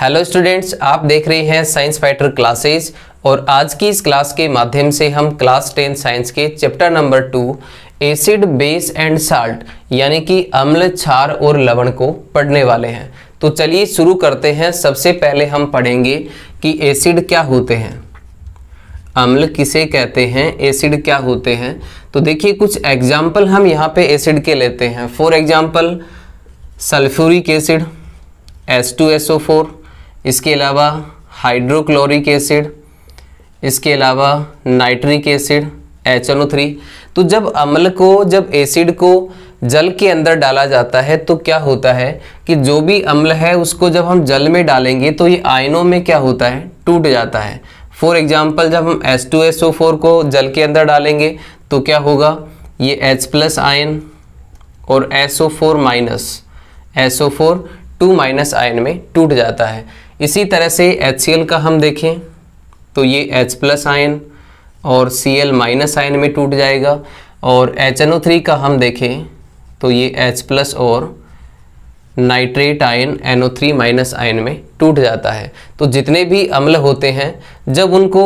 hello students आप देख रहे हैं साइंस फाइटर क्लासेस और आज की इस क्लास के माध्यम से हम क्लास टेन साइंस के chapter number two acid base and salt यानी कि अम्ल छार और लवण को पढ़ने वाले हैं तो चलिए शुरू करते हैं सबसे पहले हम पढ़ेंगे कि एसिड क्या होते हैं अम्ल किसे कहते हैं एसिड क्या होते हैं तो देखिए कुछ एग्जाम्पल हम यहाँ पे एसिड के लेते हैं for example sulphuric acid S two S O four इसके अलावा हाइड्रोक्लोरिक एसिड इसके अलावा नाइट्रिक एसिड एच थ्री तो जब अम्ल को जब एसिड को जल के अंदर डाला जाता है तो क्या होता है कि जो भी अम्ल है उसको जब हम जल में डालेंगे तो ये आयनों में क्या होता है टूट जाता है फॉर एग्जाम्पल जब हम H2SO4 को जल के अंदर डालेंगे तो क्या होगा ये H प्लस आयन और SO4 minus SO4 to minus ion में टूट जाता है इसी तरह से एच का हम देखें तो ये एच प्लस आयन और सी एल माइनस आयन में टूट जाएगा और HNO3 का हम देखें तो ये एच प्लस और nitrate ion N three minus ion में टूट जाता है तो जितने भी अम्ल होते हैं जब उनको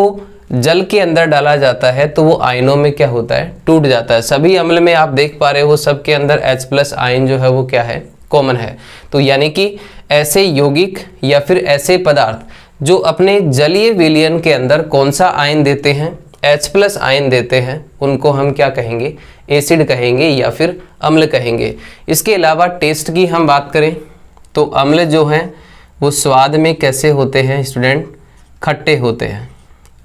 जल के अंदर डाला जाता है तो वो आयनों में क्या होता है टूट जाता है सभी अम्ल में आप देख पा रहे हो सब के अंदर H प्लस आयन जो है वो क्या है कॉमन है तो यानी कि ऐसे यौगिक या फिर ऐसे पदार्थ जो अपने जलीय विलयन के अंदर कौन सा आयन देते हैं H प्लस आयन देते हैं उनको हम क्या कहेंगे एसिड कहेंगे या फिर अम्ल कहेंगे इसके अलावा टेस्ट की हम बात करें तो अम्ल जो हैं वो स्वाद में कैसे होते हैं स्टूडेंट खट्टे होते हैं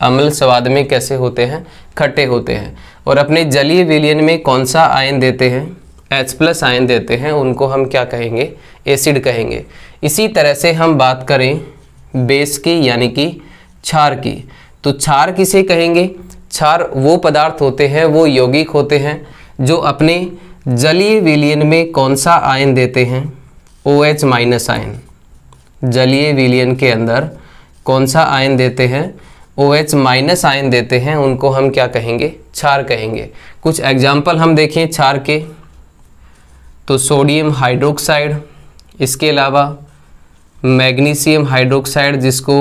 अम्ल स्वाद में कैसे होते हैं खट्टे होते हैं और अपने जलीय विलयन में कौन सा आयन देते हैं H प्लस आयन देते हैं उनको हम क्या कहेंगे एसिड कहेंगे इसी तरह से हम बात करें बेस की यानी कि क्षार की तो क्षार किसे कहेंगे क्षार वो पदार्थ होते हैं वो यौगिक होते हैं जो अपने जलीय विलियन में कौन सा आयन देते हैं ओ एच माइनस आयन जलीय विलियन के अंदर कौन सा आयन देते हैं ओ एच माइनस आयन देते हैं उनको हम क्या कहेंगे क्षार कहेंगे कुछ एग्जाम्पल हम देखें क्षार के तो सोडियम हाइड्रोक्साइड इसके अलावा मैग्नीशियम हाइड्रोक्साइड जिसको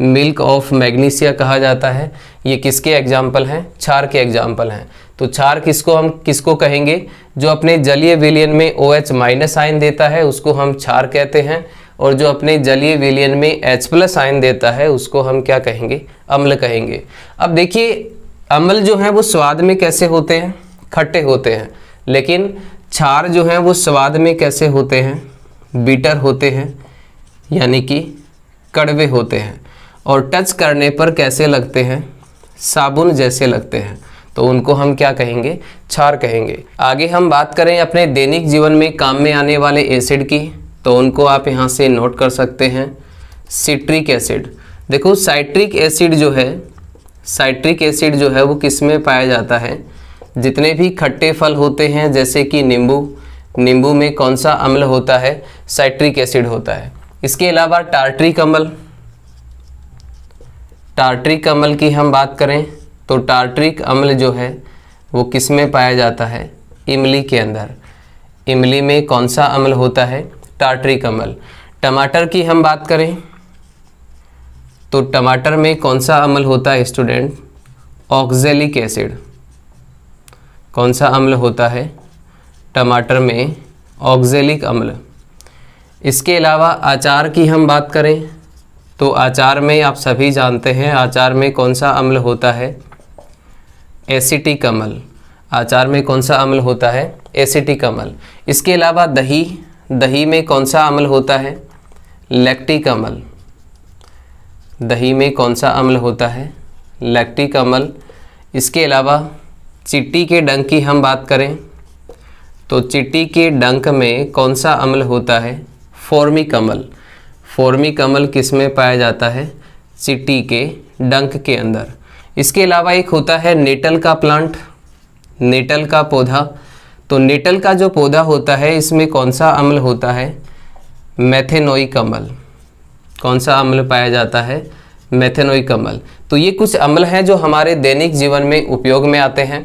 मिल्क ऑफ मैग्नीशिया कहा जाता है ये किसके एग्जाम्पल हैं छार के एग्जाम्पल हैं तो छार किसको हम किसको कहेंगे जो अपने जलीय विलियन में ओ एच माइनस आयन देता है उसको हम छार कहते हैं और जो अपने जलीय विलियन में एच प्लस आयन देता है उसको हम क्या कहेंगे अम्ल कहेंगे अब देखिए अम्ल जो है वो स्वाद में कैसे होते हैं खट्टे होते हैं लेकिन क्षार जो है वो स्वाद में कैसे होते हैं बीटर होते हैं यानी कि कड़वे होते हैं और टच करने पर कैसे लगते हैं साबुन जैसे लगते हैं तो उनको हम क्या कहेंगे छार कहेंगे आगे हम बात करें अपने दैनिक जीवन में काम में आने वाले एसिड की तो उनको आप यहाँ से नोट कर सकते हैं सिट्रिक एसिड देखो साइट्रिक एसिड जो है साइट्रिक एसिड जो है वो किस में पाया जाता है जितने भी खट्टे फल होते हैं जैसे कि नींबू नींबू में कौन सा अम्ल होता है साइट्रिक एसिड होता है इसके अलावा टार्ट्री कमल टार्ट्रिक अम्ल की हम बात करें तो टार्टरिक अम्ल जो है वो किस में पाया जाता है इमली के अंदर इमली में कौन सा अम्ल होता है टार्ट्रिक अम्ल टमाटर की हम बात करें तो टमाटर में कौन सा अम्ल होता है स्टूडेंट ऑक्जेलिक एसिड कौन सा अम्ल होता है टमाटर में ऑक्जेलिक अम्ल इसके अलावा आचार की हम बात करें तो आचार में आप सभी जानते हैं आचार में कौन सा अम्ल होता है एसिटिक अम्ल आचार में कौन सा अम्ल होता है एसिटिक अम्ल इसके अलावा दही दही में कौन सा अम्ल होता है लैक्टिक अम्ल दही में कौन सा अम्ल होता है लैक्टिक अम्ल इसके अलावा चिट्टी के डंक की हम बात करें तो चिट्टी के डंक में कौन सा अम्ल होता है फॉर्मी कमल फॉर्मी कमल किस में पाया जाता है सिटी के डंक के अंदर इसके अलावा एक होता है नेटल का प्लांट नेटल का पौधा तो नेटल का जो पौधा होता है इसमें कौन सा अम्ल होता है मैथेनोई कमल कौन सा अम्ल पाया जाता है मैथेनोई कमल तो ये कुछ अम्ल हैं जो हमारे दैनिक जीवन में उपयोग में आते हैं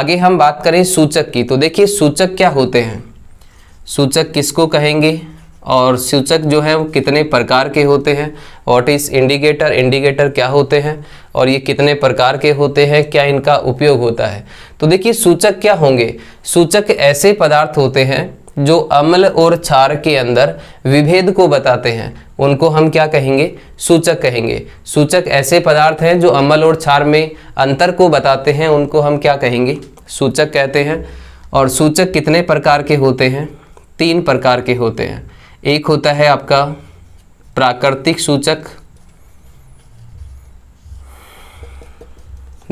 आगे हम बात करें सूचक की तो देखिए सूचक क्या होते हैं सूचक किसको कहेंगे और सूचक जो है वो कितने प्रकार के होते हैं वॉट इज़ इंडिकेटर इंडिकेटर क्या होते हैं और ये कितने प्रकार के होते हैं क्या इनका उपयोग होता है तो देखिए सूचक क्या होंगे सूचक ऐसे पदार्थ होते हैं जो अम्ल और क्षार के अंदर विभेद को बताते हैं उनको हम क्या कहेंगे सूचक कहेंगे सूचक ऐसे पदार्थ हैं जो अम्ल और क्षार में अंतर को बताते हैं उनको हम क्या कहेंगे सूचक कहते हैं और सूचक कितने प्रकार के होते हैं तीन प्रकार के होते हैं एक होता है आपका प्राकृतिक सूचक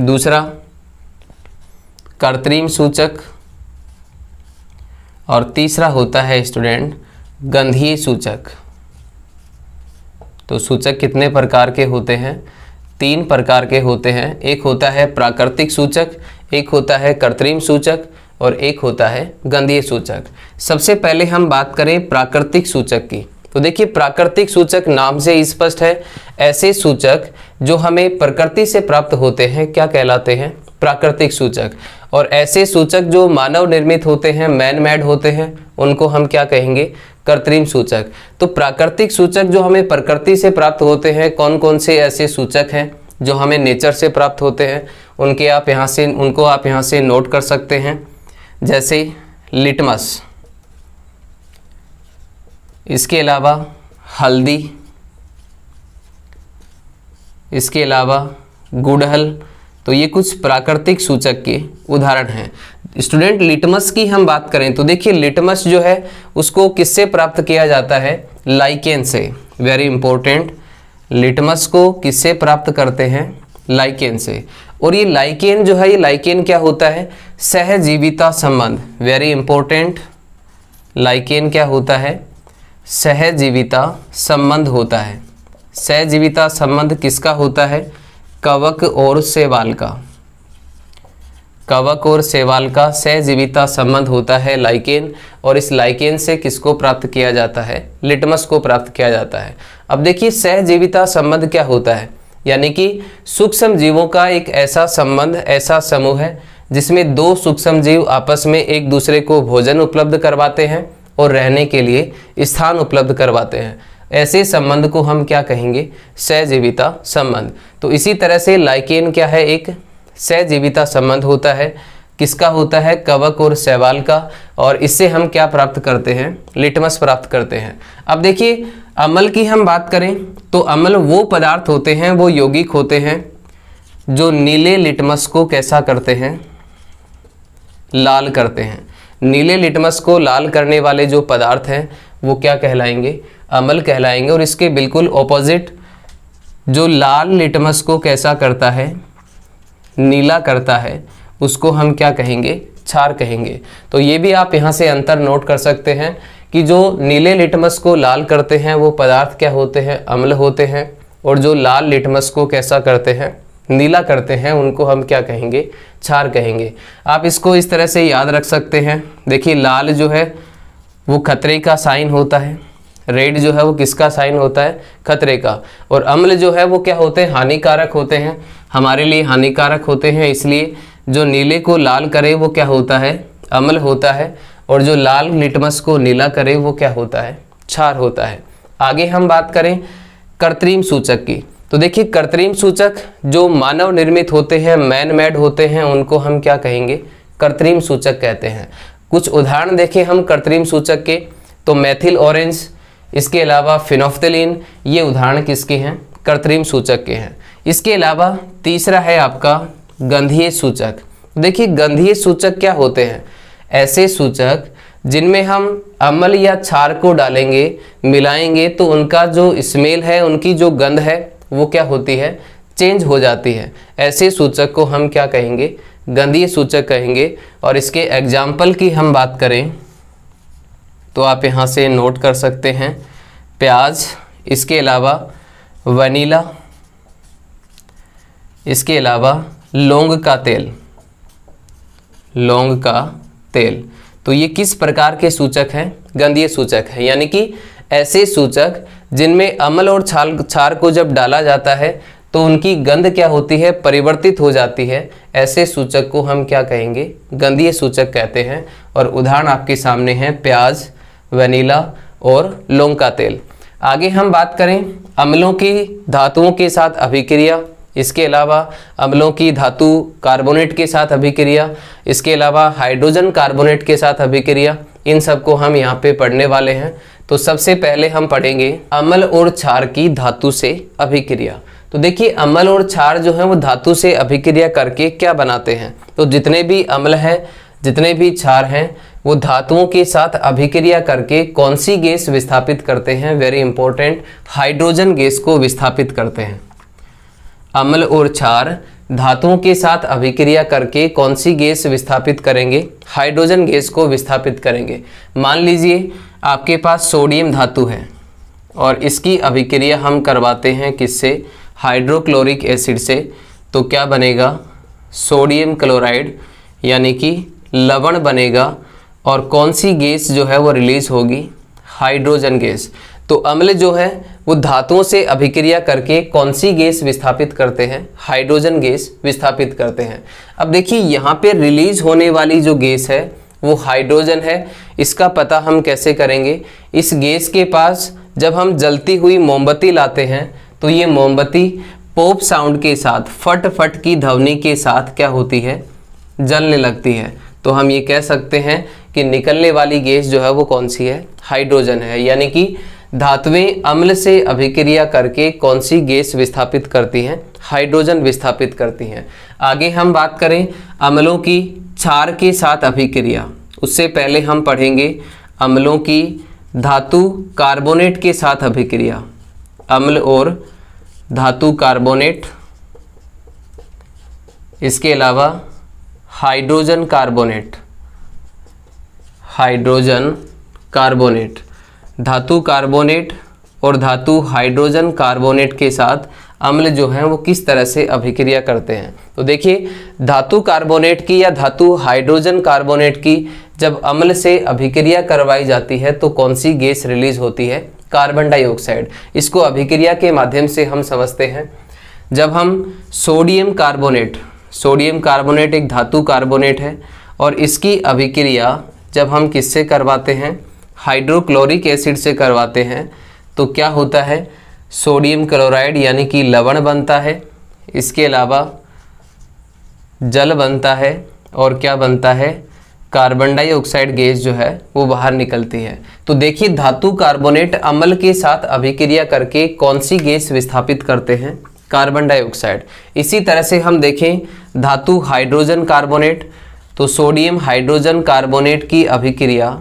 दूसरा कृत्रिम सूचक और तीसरा होता है स्टूडेंट गंधीय सूचक तो सूचक कितने प्रकार के होते हैं तीन प्रकार के होते हैं एक होता है प्राकृतिक सूचक एक होता है कृत्रिम सूचक और एक होता है गंधीय सूचक सबसे पहले हम बात करें प्राकृतिक सूचक की तो देखिए प्राकृतिक सूचक नाम से ही स्पष्ट है ऐसे सूचक जो हमें प्रकृति से प्राप्त होते हैं क्या कहलाते हैं प्राकृतिक सूचक और ऐसे सूचक जो मानव निर्मित होते हैं मैन मैड होते हैं उनको हम क्या कहेंगे कृत्रिम सूचक तो प्राकृतिक सूचक जो हमें प्रकृति से प्राप्त होते हैं कौन कौन से ऐसे सूचक हैं जो हमें नेचर से प्राप्त होते हैं उनके आप यहाँ से उनको आप यहाँ से नोट कर सकते हैं जैसे लिटमस इसके अलावा हल्दी इसके अलावा गुड़हल तो ये कुछ प्राकृतिक सूचक के उदाहरण हैं स्टूडेंट लिटमस की हम बात करें तो देखिए लिटमस जो है उसको किससे प्राप्त किया जाता है लाइकेन से वेरी इंपॉर्टेंट लिटमस को किससे प्राप्त करते हैं लाइकेन से और ये लाइकेन जो है ये लाइकेन क्या होता है सहजीविता संबंध वेरी इंपॉर्टेंट लाइकेन क्या होता है सहजीविता संबंध होता है सहजीविता संबंध किसका होता है कवक और सेवाल का कवक और सेवाल का सहजीविता संबंध होता है लाइकेन और इस लाइकेन से किसको प्राप्त किया जाता है लिटमस को प्राप्त किया जाता है अब देखिए सहजीविता संबंध क्या होता है यानी कि सूक्ष्म जीवों का एक ऐसा संबंध ऐसा समूह है जिसमें दो सूक्ष्म जीव आपस में एक दूसरे को भोजन उपलब्ध करवाते हैं और रहने के लिए स्थान उपलब्ध करवाते हैं ऐसे संबंध को हम क्या कहेंगे सहजीविता संबंध तो इसी तरह से लाइकेन क्या है एक सहजीविता संबंध होता है किसका होता है कवक और सैवाल का और इससे हम क्या प्राप्त करते हैं लिटमस प्राप्त करते हैं अब देखिए अमल की हम बात करें तो अमल वो पदार्थ होते हैं वो यौगिक होते हैं जो नीले लिटमस को कैसा करते हैं लाल करते हैं नीले लिटमस को लाल करने वाले जो पदार्थ हैं वो क्या कहलाएंगे अमल कहलाएंगे और इसके बिल्कुल ऑपोजिट जो लाल लिटमस को कैसा करता है नीला करता है उसको हम क्या कहेंगे क्षार कहेंगे तो ये भी आप यहाँ से अंतर नोट कर सकते हैं कि जो नीले लिटमस को लाल करते हैं वो पदार्थ क्या होते हैं अम्ल होते हैं और जो लाल लिटमस को कैसा करते हैं नीला करते हैं उनको हम क्या कहेंगे छार कहेंगे आप इसको इस तरह से याद रख सकते हैं देखिए लाल जो है वो खतरे का साइन होता है रेड जो है वो किसका साइन होता है खतरे का और अम्ल जो है वो क्या होते हैं हानिकारक होते हैं हमारे लिए हानिकारक होते हैं इसलिए जो नीले को लाल करे वो क्या होता है अमल होता है और जो लाल लिटमस को नीला करे वो क्या होता है क्षार होता है आगे हम बात करें कृत्रिम सूचक की तो देखिए कृत्रिम सूचक जो मानव निर्मित होते हैं मैन मेड होते हैं उनको हम क्या कहेंगे कृत्रिम सूचक कहते हैं कुछ उदाहरण देखें हम कृत्रिम सूचक के तो मैथिल ऑरेंज इसके अलावा फिनोफ्थलिन ये उदाहरण किसके हैं कृत्रिम सूचक के हैं इसके अलावा तीसरा है आपका गंधीय सूचक तो देखिए गंधीय सूचक क्या होते हैं ऐसे सूचक जिनमें हम अमल या छार को डालेंगे मिलाएंगे तो उनका जो स्मेल है उनकी जो गंध है वो क्या होती है चेंज हो जाती है ऐसे सूचक को हम क्या कहेंगे गंधीय सूचक कहेंगे और इसके एग्जाम्पल की हम बात करें तो आप यहाँ से नोट कर सकते हैं प्याज इसके अलावा वनीला इसके अलावा लौंग का तेल लौंग का तेल तो ये किस प्रकार के सूचक हैं गंधीय सूचक है यानी कि ऐसे सूचक जिनमें अमल और छाल छार को जब डाला जाता है तो उनकी गंध क्या होती है परिवर्तित हो जाती है ऐसे सूचक को हम क्या कहेंगे गंधीय सूचक कहते हैं और उदाहरण आपके सामने हैं प्याज वनीला और लौंग का तेल आगे हम बात करें अम्लों की धातुओं के साथ अभिक्रिया इसके अलावा अम्लों की धातु कार्बोनेट के साथ अभिक्रिया इसके अलावा हाइड्रोजन कार्बोनेट के साथ अभिक्रिया इन सबको हम यहाँ पे पढ़ने वाले हैं तो सबसे पहले हम पढ़ेंगे अम्ल और क्षार की धातु से अभिक्रिया तो देखिए अम्ल और क्षार जो है वो धातु से अभिक्रिया करके क्या बनाते हैं तो जितने भी अम्ल हैं जितने भी क्षार हैं वो धातुओं के साथ अभिक्रिया करके कौन सी गैस विस्थापित करते हैं वेरी इंपॉर्टेंट हाइड्रोजन गैस को विस्थापित करते हैं अम्ल और क्षार धातुओं के साथ अभिक्रिया करके कौन सी गैस विस्थापित करेंगे हाइड्रोजन गैस को विस्थापित करेंगे मान लीजिए आपके पास सोडियम धातु है और इसकी अभिक्रिया हम करवाते हैं किससे हाइड्रोक्लोरिक एसिड से तो क्या बनेगा सोडियम क्लोराइड यानी कि लवण बनेगा और कौन सी गैस जो है वो रिलीज़ होगी हाइड्रोजन गैस तो अम्ल जो है वो धातुओं से अभिक्रिया करके कौन सी गैस विस्थापित करते हैं हाइड्रोजन गैस विस्थापित करते हैं अब देखिए यहाँ पे रिलीज होने वाली जो गैस है वो हाइड्रोजन है इसका पता हम कैसे करेंगे इस गैस के पास जब हम जलती हुई मोमबत्ती लाते हैं तो ये मोमबत्ती पोप साउंड के साथ फट फट की ध्वनि के साथ क्या होती है जलने लगती है तो हम ये कह सकते हैं कि निकलने वाली गैस जो है वो कौन सी है हाइड्रोजन है यानी कि धातुएं अम्ल से अभिक्रिया करके कौन सी गैस विस्थापित करती हैं हाइड्रोजन विस्थापित करती हैं आगे हम बात करें अम्लों की क्षार के साथ अभिक्रिया उससे पहले हम पढ़ेंगे अम्लों की धातु कार्बोनेट के साथ अभिक्रिया अम्ल और धातु कार्बोनेट इसके अलावा हाइड्रोजन कार्बोनेट हाइड्रोजन कार्बोनेट धातु कार्बोनेट और धातु हाइड्रोजन कार्बोनेट के साथ अम्ल जो है वो किस तरह से अभिक्रिया करते हैं तो देखिए धातु कार्बोनेट की या धातु हाइड्रोजन कार्बोनेट की जब अम्ल से अभिक्रिया करवाई जाती है तो कौन सी गैस रिलीज होती है कार्बन डाइऑक्साइड इसको अभिक्रिया के माध्यम से हम समझते हैं जब हम सोडियम कार्बोनेट सोडियम कार्बोनेट एक धातु कार्बोनेट है और इसकी अभिक्रिया जब हम किससे करवाते हैं हाइड्रोक्लोरिक एसिड से करवाते हैं तो क्या होता है सोडियम क्लोराइड यानी कि लवण बनता है इसके अलावा जल बनता है और क्या बनता है कार्बन डाइऑक्साइड गैस जो है वो बाहर निकलती है तो देखिए धातु कार्बोनेट अम्ल के साथ अभिक्रिया करके कौन सी गैस विस्थापित करते हैं कार्बन डाइऑक्साइड इसी तरह से हम देखें धातु हाइड्रोजन कार्बोनेट तो सोडियम हाइड्रोजन कार्बोनेट की अभिक्रिया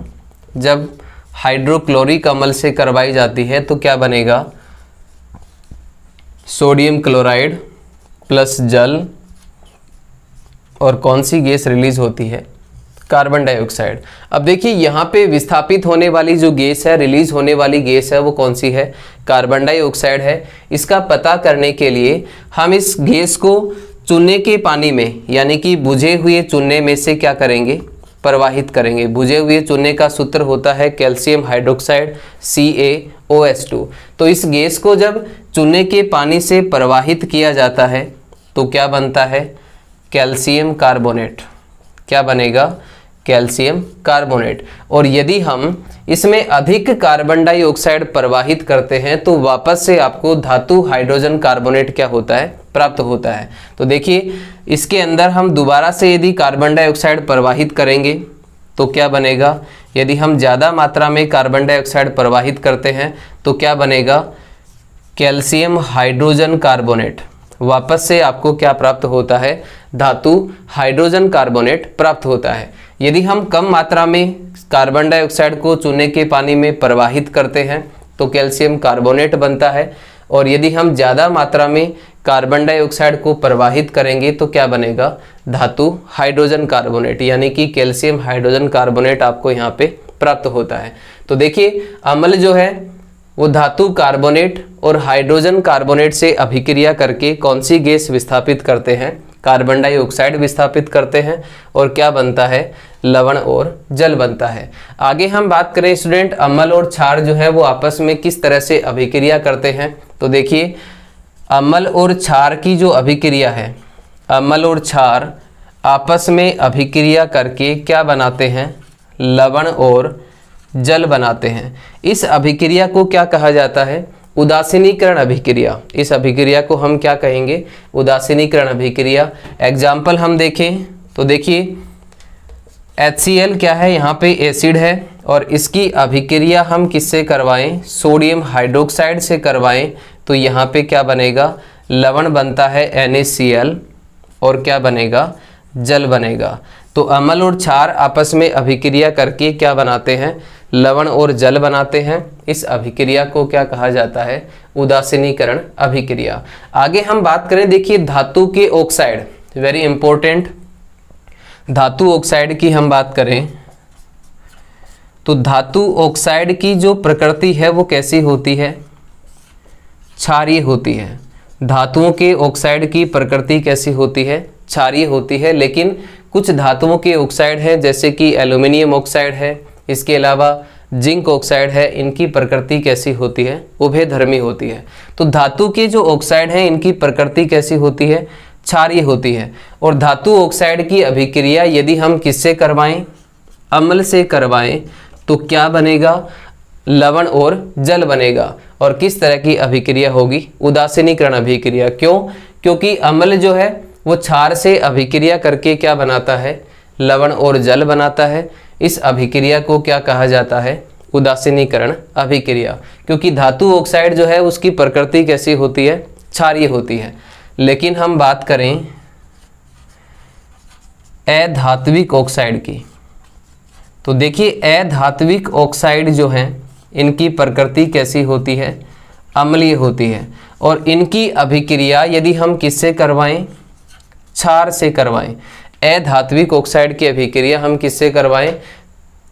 जब हाइड्रोक्लोरिक अमल से करवाई जाती है तो क्या बनेगा सोडियम क्लोराइड प्लस जल और कौन सी गैस रिलीज होती है कार्बन डाइऑक्साइड अब देखिए यहाँ पे विस्थापित होने वाली जो गैस है रिलीज होने वाली गैस है वो कौन सी है कार्बन डाइऑक्साइड है इसका पता करने के लिए हम इस गैस को चूने के पानी में यानी कि बुझे हुए चूने में से क्या करेंगे प्रवाहित करेंगे बुझे हुए चूने का सूत्र होता है calcium hydroxide C A O S two तो इस गैस को जब चूने के पानी से प्रवाहित किया जाता है तो क्या बनता है कैल्शियम कार्बोनेट क्या बनेगा कैल्शियम कार्बोनेट और यदि हम इसमें अधिक कार्बन डाइऑक्साइड प्रवाहित करते हैं तो वापस से आपको धातु हाइड्रोजन कार्बोनेट क्या होता है प्राप्त होता है तो देखिए इसके अंदर हम दोबारा से यदि कार्बन डाइऑक्साइड प्रवाहित करेंगे तो क्या बनेगा यदि हम ज़्यादा मात्रा में कार्बन डाइऑक्साइड प्रवाहित करते हैं तो क्या बनेगा कैल्शियम हाइड्रोजन कार्बोनेट वापस से आपको क्या प्राप्त होता है धातु हाइड्रोजन कार्बोनेट प्राप्त होता है यदि हम कम मात्रा में कार्बन डाइऑक्साइड को चूने के पानी में प्रवाहित करते हैं तो कैल्शियम कार्बोनेट बनता है और यदि हम ज़्यादा मात्रा में कार्बन डाइऑक्साइड को प्रवाहित करेंगे तो क्या बनेगा धातु हाइड्रोजन कार्बोनेट यानी कि कैल्शियम हाइड्रोजन कार्बोनेट आपको यहाँ पे प्राप्त होता है तो देखिए अम्ल जो है वो धातु कार्बोनेट और हाइड्रोजन कार्बोनेट से अभिक्रिया करके कौन सी गैस विस्थापित करते हैं कार्बन डाइऑक्साइड विस्थापित करते हैं और क्या बनता है लवण और जल बनता है आगे हम बात करें स्टूडेंट अम्ल और क्षार जो है वो आपस में किस तरह से अभिक्रिया करते हैं तो देखिए अम्ल और क्षार की जो अभिक्रिया है अम्ल और क्षार आपस में अभिक्रिया करके क्या बनाते हैं लवण और जल बनाते हैं इस अभिक्रिया को क्या कहा जाता है उदासीनीकरण अभिक्रिया इस अभिक्रिया को हम क्या कहेंगे उदासीनीकरण अभिक्रिया एग्जाम्पल हम देखें तो देखिए HCl क्या है यहाँ पे एसिड है और इसकी अभिक्रिया हम किससे करवाएं सोडियम हाइड्रोक्साइड से करवाएं तो यहाँ पे क्या बनेगा लवण बनता है NaCl और क्या बनेगा जल बनेगा तो अमल और क्षार आपस में अभिक्रिया करके क्या बनाते हैं लवण और जल बनाते हैं इस अभिक्रिया को क्या कहा जाता है उदासीनीकरण अभिक्रिया आगे हम बात करें देखिए धातु के ऑक्साइड वेरी इंपॉर्टेंट धातु ऑक्साइड की हम बात करें तो धातु ऑक्साइड की जो प्रकृति है वो कैसी होती है क्षारीय होती है धातुओं के ऑक्साइड की प्रकृति कैसी होती है क्षारीय होती है लेकिन कुछ धातुओं के ऑक्साइड हैं जैसे कि एल्यूमिनियम ऑक्साइड है इसके अलावा जिंक ऑक्साइड है इनकी प्रकृति कैसी होती है उभयधर्मी होती है तो धातु के जो ऑक्साइड हैं इनकी प्रकृति कैसी होती है क्षारीय होती है और धातु ऑक्साइड की अभिक्रिया यदि हम किससे करवाएं अम्ल से करवाएं तो क्या बनेगा लवण और जल बनेगा और किस तरह की अभिक्रिया होगी उदासीनीकरण अभिक्रिया क्यों क्योंकि अम्ल जो है वो क्षार से अभिक्रिया करके क्या बनाता है लवण और जल बनाता है इस अभिक्रिया को क्या कहा जाता है उदासीनीकरण अभिक्रिया क्योंकि धातु ऑक्साइड जो है उसकी प्रकृति कैसी होती है क्षारीय होती है लेकिन हम बात करें अधात्विक ऑक्साइड की तो देखिए अधात्विक ऑक्साइड जो हैं इनकी प्रकृति कैसी होती है अम्लीय होती है और इनकी अभिक्रिया यदि हम किससे करवाएं क्षार से करवाएं अधात्विक ऑक्साइड की अभिक्रिया हम किससे करवाएं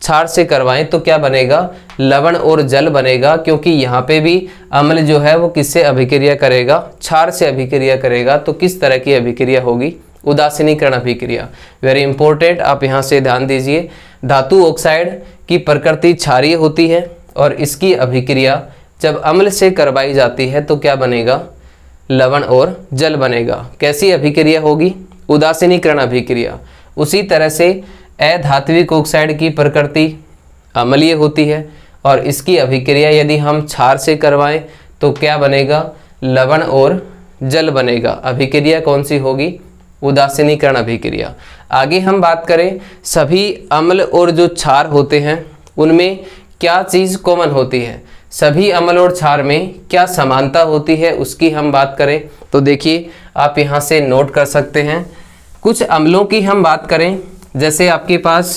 छार से करवाएं तो क्या बनेगा लवण और जल बनेगा क्योंकि यहाँ पे भी अम्ल जो है वो किससे अभिक्रिया करेगा छार से अभिक्रिया करेगा तो किस तरह की अभिक्रिया होगी उदासीनीकरण अभिक्रिया वेरी इंपॉर्टेंट आप यहाँ से ध्यान दीजिए धातु ऑक्साइड की प्रकृति क्षारीय होती है और इसकी अभिक्रिया जब अम्ल से करवाई जाती है तो क्या बनेगा लवण और जल बनेगा कैसी अभिक्रिया होगी उदासीनीकरण अभिक्रिया उसी तरह से अधात्विक ऑक्साइड की प्रकृति अम्लीय होती है और इसकी अभिक्रिया यदि हम क्षार से करवाएं तो क्या बनेगा लवण और जल बनेगा अभिक्रिया कौन सी होगी उदासीनीकरण अभिक्रिया आगे हम बात करें सभी अम्ल और जो क्षार होते हैं उनमें क्या चीज़ कॉमन होती है सभी अम्ल और क्षार में क्या समानता होती है उसकी हम बात करें तो देखिए आप यहाँ से नोट कर सकते हैं कुछ अम्लों की हम बात करें जैसे आपके पास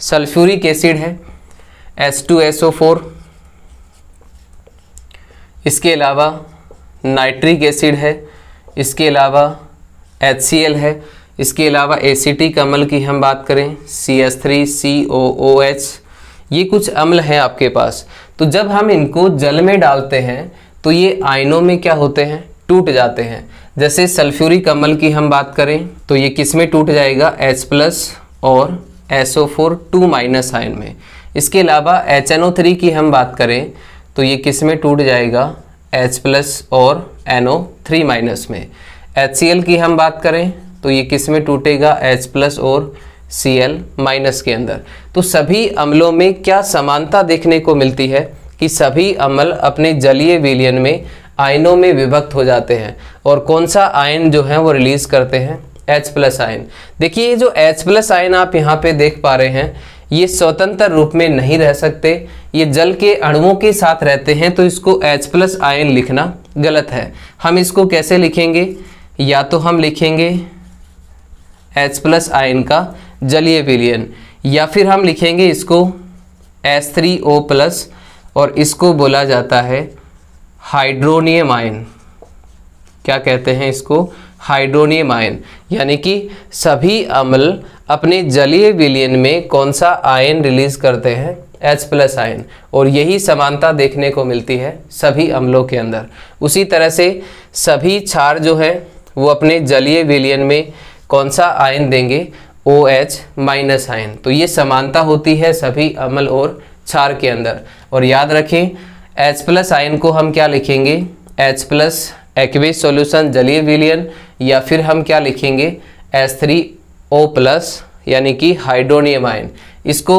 सल्फ्यूरिक एसिड है S two S O four इसके अलावा नाइट्रिक एसिड है इसके अलावा एच सी एल है इसके अलावा एसिटिक अम्ल की हम बात करें C S three C O O H ये कुछ अम्ल हैं आपके पास तो जब हम इनको जल में डालते हैं तो ये आयनों में क्या होते हैं टूट जाते हैं जैसे सल्फ्यूरिक अम्ल की हम बात करें तो ये किस में टूट जाएगा H प्लस और O four two minus ion में इसके अलावा एच एन ओ थ्री की हम बात करें तो ये किस में टूट जाएगा H प्लस और एन ओ थ्री माइनस में एच सी एल की हम बात करें तो ये किस में टूटेगा H प्लस और सी एल माइनस के अंदर तो सभी अम्लों में क्या समानता देखने को मिलती है कि सभी अम्ल अपने जलीय विलियन में आयनों में विभक्त हो जाते हैं और कौन सा आयन जो है वो रिलीज़ करते हैं एच प्लस आयन देखिए ये जो एच प्लस आयन आप यहाँ पे देख पा रहे हैं ये स्वतंत्र रूप में नहीं रह सकते ये जल के अणुओं के साथ रहते हैं तो इसको एच प्लस आयन लिखना गलत है हम इसको कैसे लिखेंगे या तो हम लिखेंगे एच प्लस आयन का जलीय विलियन या फिर हम लिखेंगे इसको एस थ्री ओ प्लस और इसको बोला जाता है हाइड्रोनियम आयन क्या कहते हैं इसको हाइड्रोनियम आयन यानी कि सभी अम्ल अपने जलीय विलियन में कौन सा आयन रिलीज करते हैं H प्लस आयन और यही समानता देखने को मिलती है सभी अम्लों के अंदर उसी तरह से सभी क्षार जो हैं वो अपने जलीय विलियन में कौन सा आयन देंगे ओ एच माइनस आयन तो ये समानता होती है सभी अम्ल और क्षार के अंदर और याद रखें H प्लस आयन को हम क्या लिखेंगे H प्लस एक्वे सोल्यूशन जलीय विलियन या फिर हम क्या लिखेंगे एस थ्री ओ प्लस यानी कि हाइड्रोनियम आयन इसको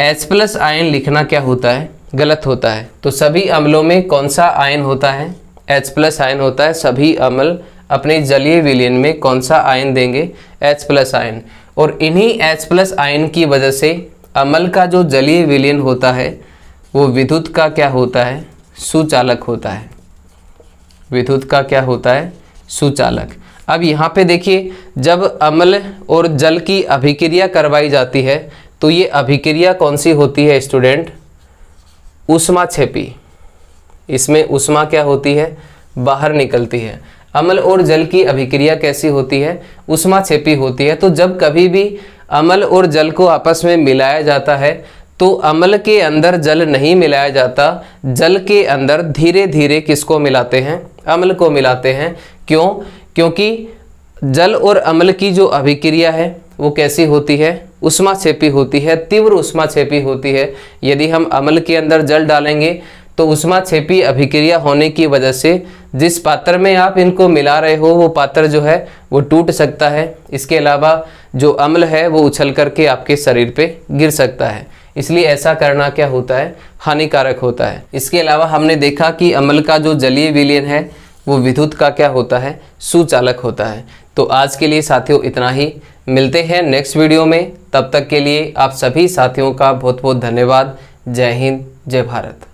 एच प्लस आयन लिखना क्या होता है गलत होता है तो सभी अम्लों में कौन सा आयन होता है एच प्लस आयन होता है सभी अम्ल अपने जलीय विलयन में कौन सा आयन देंगे एच प्लस आयन और इन्हीं एच प्लस आयन की वजह से अम्ल का जो जलीय विलयन होता है वो विद्युत का क्या होता है सुचालक होता है विद्युत का क्या होता है सुचालक अब यहाँ पे देखिए जब अम्ल और जल की अभिक्रिया करवाई जाती है तो ये अभिक्रिया कौन सी होती है स्टूडेंट उष्मा छेपी इसमें उष्मा क्या होती है बाहर निकलती है अम्ल और जल की अभिक्रिया कैसी होती है उष्मा छेपी होती है तो जब कभी भी अम्ल और जल को आपस में मिलाया जाता है तो अम्ल के अंदर जल नहीं मिलाया जाता जल के अंदर धीरे धीरे किसको मिलाते हैं अम्ल को मिलाते हैं क्यों क्योंकि जल और अम्ल की जो अभिक्रिया है वो कैसी होती है उष्मा छेपी होती है तीव्र उष्मा छेपी होती है यदि हम अम्ल के अंदर जल डालेंगे तो उष्मा छेपी अभिक्रिया होने की वजह से जिस पात्र में आप इनको मिला रहे हो वो पात्र जो है वो टूट सकता है इसके अलावा जो अम्ल है वो उछल करके आपके शरीर पे गिर सकता है इसलिए ऐसा करना क्या होता है हानिकारक होता है इसके अलावा हमने देखा कि अम्ल का जो जलीय विलियन है वो विद्युत का क्या होता है सुचालक होता है तो आज के लिए साथियों इतना ही मिलते हैं नेक्स्ट वीडियो में तब तक के लिए आप सभी साथियों का बहुत बहुत धन्यवाद जय हिंद जय भारत